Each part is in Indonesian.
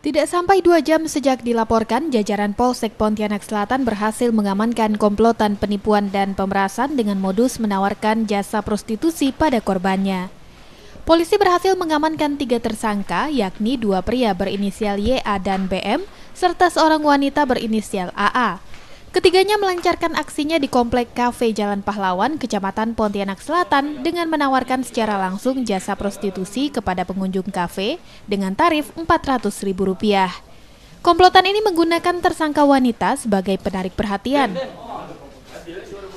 Tidak sampai dua jam sejak dilaporkan, jajaran Polsek Pontianak Selatan berhasil mengamankan komplotan penipuan dan pemerasan dengan modus menawarkan jasa prostitusi pada korbannya. Polisi berhasil mengamankan tiga tersangka, yakni dua pria berinisial YA dan BM, serta seorang wanita berinisial AA. Ketiganya melancarkan aksinya di Komplek kafe Jalan Pahlawan, Kecamatan Pontianak Selatan dengan menawarkan secara langsung jasa prostitusi kepada pengunjung kafe dengan tarif Rp400.000. Komplotan ini menggunakan tersangka wanita sebagai penarik perhatian.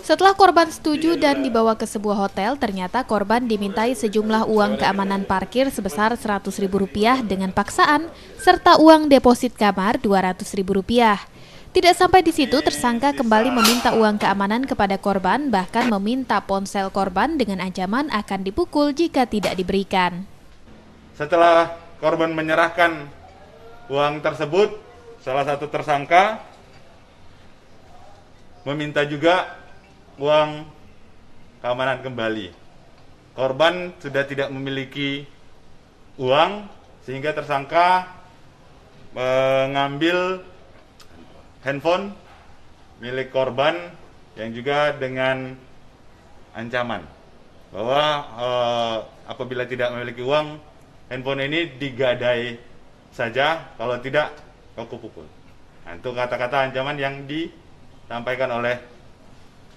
Setelah korban setuju dan dibawa ke sebuah hotel, ternyata korban dimintai sejumlah uang keamanan parkir sebesar Rp100.000 dengan paksaan, serta uang deposit kamar Rp200.000. Tidak sampai di situ, tersangka kembali meminta uang keamanan kepada korban, bahkan meminta ponsel korban dengan ancaman akan dipukul jika tidak diberikan. Setelah korban menyerahkan uang tersebut, salah satu tersangka meminta juga uang keamanan kembali. Korban sudah tidak memiliki uang, sehingga tersangka mengambil handphone milik korban yang juga dengan ancaman bahwa eh, apabila tidak memiliki uang handphone ini digadai saja kalau tidak aku pukul. Nah, itu kata-kata ancaman yang disampaikan oleh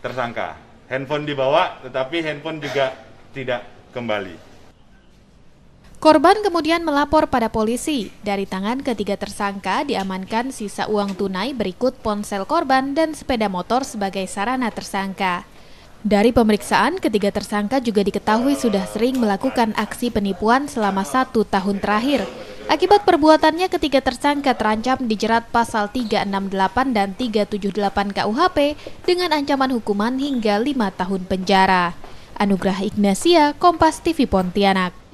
tersangka. Handphone dibawa tetapi handphone juga tidak kembali. Korban kemudian melapor pada polisi. Dari tangan ketiga tersangka diamankan sisa uang tunai berikut ponsel korban dan sepeda motor sebagai sarana tersangka. Dari pemeriksaan, ketiga tersangka juga diketahui sudah sering melakukan aksi penipuan selama satu tahun terakhir. Akibat perbuatannya, ketiga tersangka terancam dijerat pasal 368 dan 378 KUHP dengan ancaman hukuman hingga lima tahun penjara. Anugrah Ignasia, Kompas TV Pontianak.